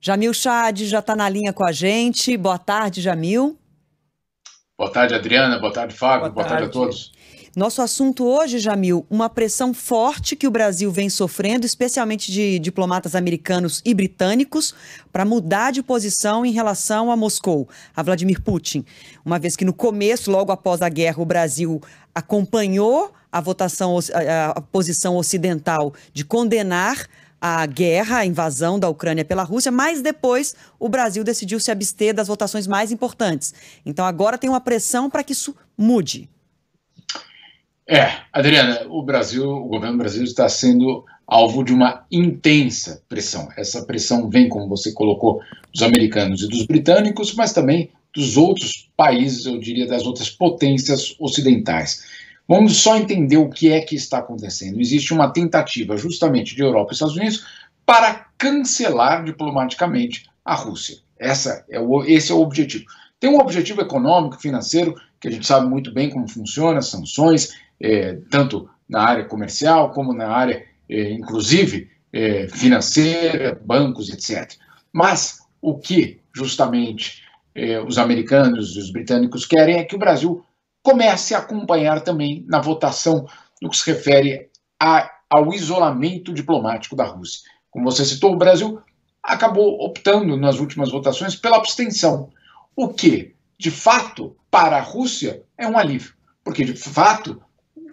Jamil Chad já está na linha com a gente. Boa tarde, Jamil. Boa tarde, Adriana. Boa tarde, Fábio. Boa, Boa tarde. tarde. a todos. Nosso assunto hoje, Jamil, uma pressão forte que o Brasil vem sofrendo, especialmente de diplomatas americanos e britânicos, para mudar de posição em relação a Moscou, a Vladimir Putin. Uma vez que no começo, logo após a guerra, o Brasil acompanhou a votação, a posição ocidental de condenar a guerra, a invasão da Ucrânia pela Rússia, mas depois o Brasil decidiu se abster das votações mais importantes. Então agora tem uma pressão para que isso mude. É, Adriana, o Brasil, o governo brasileiro está sendo alvo de uma intensa pressão. Essa pressão vem, como você colocou, dos americanos e dos britânicos, mas também dos outros países, eu diria, das outras potências ocidentais. Vamos só entender o que é que está acontecendo. Existe uma tentativa justamente de Europa e Estados Unidos para cancelar diplomaticamente a Rússia. Essa é o, esse é o objetivo. Tem um objetivo econômico, financeiro, que a gente sabe muito bem como funciona, sanções, é, tanto na área comercial como na área, é, inclusive, é, financeira, bancos, etc. Mas o que justamente os americanos e os britânicos querem é que o Brasil comece a acompanhar também na votação no que se refere a, ao isolamento diplomático da Rússia. Como você citou, o Brasil acabou optando nas últimas votações pela abstenção, o que, de fato, para a Rússia é um alívio, porque de fato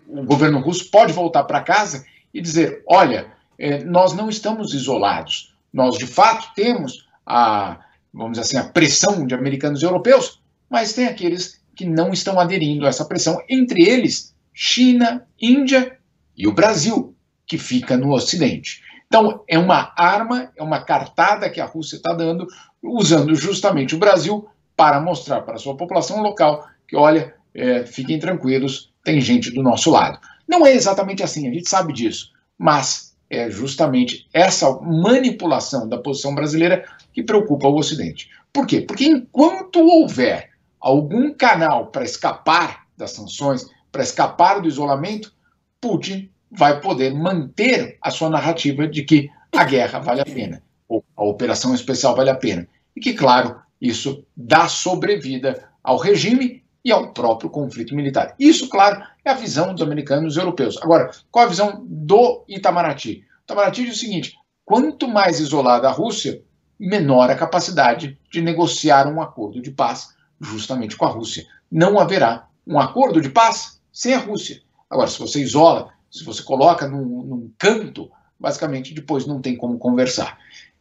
o governo russo pode voltar para casa e dizer: olha, eh, nós não estamos isolados, nós de fato temos a, vamos dizer assim, a pressão de americanos e europeus, mas tem aqueles que não estão aderindo a essa pressão, entre eles China, Índia e o Brasil, que fica no Ocidente. Então, é uma arma, é uma cartada que a Rússia está dando, usando justamente o Brasil para mostrar para a sua população local que, olha, é, fiquem tranquilos, tem gente do nosso lado. Não é exatamente assim, a gente sabe disso, mas é justamente essa manipulação da posição brasileira que preocupa o Ocidente. Por quê? Porque enquanto houver algum canal para escapar das sanções, para escapar do isolamento, Putin vai poder manter a sua narrativa de que a guerra vale a pena, ou a operação especial vale a pena. E que, claro, isso dá sobrevida ao regime e ao próprio conflito militar. Isso, claro, é a visão dos americanos e europeus. Agora, qual a visão do Itamaraty? O Itamaraty diz o seguinte: quanto mais isolada a Rússia, menor a capacidade de negociar um acordo de paz justamente com a Rússia. Não haverá um acordo de paz sem a Rússia. Agora, se você isola, se você coloca num, num canto, basicamente depois não tem como conversar.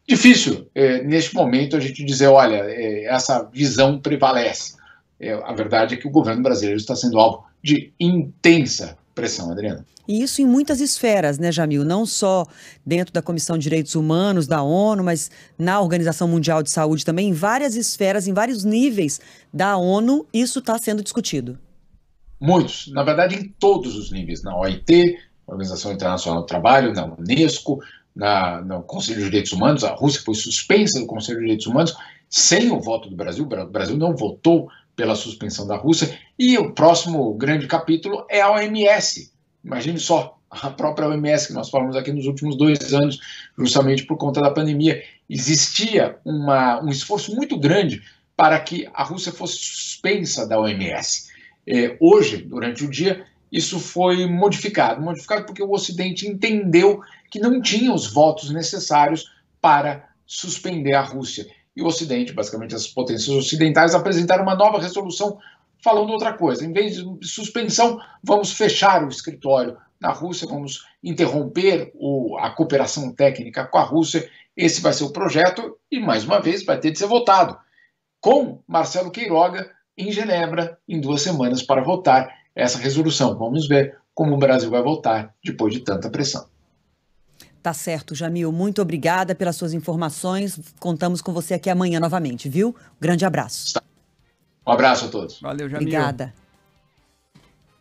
Difícil, é, neste momento, a gente dizer, olha, é, essa visão prevalece. É, a verdade é que o governo brasileiro está sendo alvo de intensa pressão, Adriana. E isso em muitas esferas, né, Jamil? Não só dentro da Comissão de Direitos Humanos da ONU, mas na Organização Mundial de Saúde também, em várias esferas, em vários níveis da ONU, isso está sendo discutido. Muitos, na verdade, em todos os níveis, na OIT, Organização Internacional do Trabalho, na Unesco, na, no Conselho de Direitos Humanos, a Rússia foi suspensa do Conselho de Direitos Humanos sem o voto do Brasil, o Brasil não votou pela suspensão da Rússia. E o próximo grande capítulo é a OMS. Imagine só a própria OMS que nós falamos aqui nos últimos dois anos, justamente por conta da pandemia. Existia uma, um esforço muito grande para que a Rússia fosse suspensa da OMS. É, hoje, durante o dia, isso foi modificado modificado porque o Ocidente entendeu que não tinha os votos necessários para suspender a Rússia e o Ocidente, basicamente as potências ocidentais, apresentaram uma nova resolução falando outra coisa. Em vez de suspensão, vamos fechar o escritório na Rússia, vamos interromper o, a cooperação técnica com a Rússia. Esse vai ser o projeto e, mais uma vez, vai ter de ser votado com Marcelo Queiroga em Genebra em duas semanas para votar essa resolução. Vamos ver como o Brasil vai votar depois de tanta pressão. Tá certo, Jamil. Muito obrigada pelas suas informações. Contamos com você aqui amanhã novamente, viu? Grande abraço. Tá. Um abraço a todos. Valeu, Jamil. Obrigada.